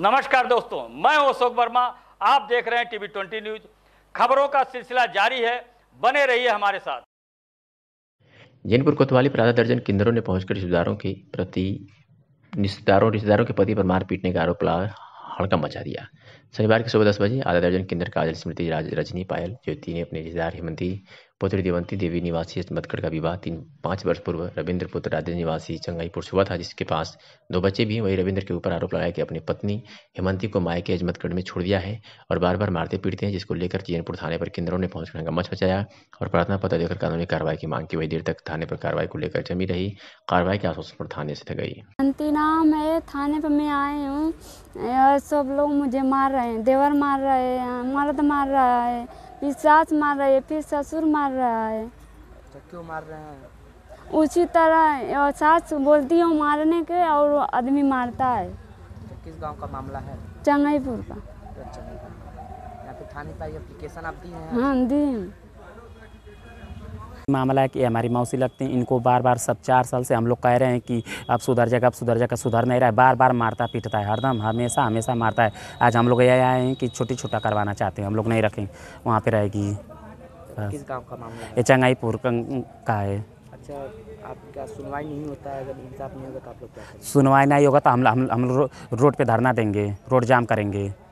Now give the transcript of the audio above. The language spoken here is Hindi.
नमस्कार दोस्तों मैं अशोक वर्मा आप देख रहे हैं टीवी ट्वेंटी न्यूज खबरों का सिलसिला जारी है बने रहिए हमारे साथ जैनपुर कोतवाली पर आधा दर्जन किन्दरों ने पहुंचकर रिश्तेदारों के प्रति रिश्तेदारों रिश्तेदारों के पति पर मार पीटने का आरोप लगा हड़कम मचा दिया शनिवार की सुबह दस बजे आधा दर्जन किन्नर काजल स्मृति राज रजनी पायल ज्योति ने अपने रिश्तेदार हेमंती पुत्री देवंती देवी निवासी मतगढ़ का विवाह तीन पाँच वर्ष पूर्व रविंद्र पुत्र राजेंद्र निवासी चंगाईपुर से हुआ था जिसके पास दो बच्चे भी वही रविंद्र के ऊपर आरोप लगाया कि अपनी पत्नी हेमंती को मायके अजमतगढ़ में छोड़ दिया है और बार बार मारते पीटते हैं जिसको लेकर चीनपुर थाने पर किन्नरों ने पहुंचकर हंगामा मचाया और प्रार्थना पत्र देकर कानूनी कार्रवाई की मांग की वही देर तक थाने पर कार्रवाई को लेकर जमी रही कार्रवाई के आश्वासन पर थाने से गई हेमंती नाम है थाने पर मैं आई हूँ सब लोग मुझे मार रहे हैं देवर मार रहे हैं मर्द मार रहा है फिर सास मार रही है फिर ससुर मार रहा है तो क्यों मार रहे हैं उसी तरह और सास बोलती है मारने के और आदमी मारता है तो किस गांव का मामला है चंगईपुर का तो यहाँ पे थाने पर एप्लीकेशन आप दी हैं हाँ दी हैं मामला है कि हमारी मौसी लगती हैं इनको बार बार सब चार साल से हम लोग कह रहे हैं कि अब सुधर जाएगा अब सुधर जाएगा सुधर नहीं रहा है बार बार मारता पीटता है हरदम हमेशा हमेशा मारता है आज हम लोग यही आए हैं कि छोटी छोटा करवाना चाहते हैं हम लोग नहीं रखें वहाँ पर रहेगी ये चंगाईपुर का है अच्छा आपका सुनवाई नहीं होता है अगर इंसाफ नहीं होगा तो आप लोग सुनवाई नहीं होगा तो हम हम हम रोड पे धरना देंगे रोड जाम करेंगे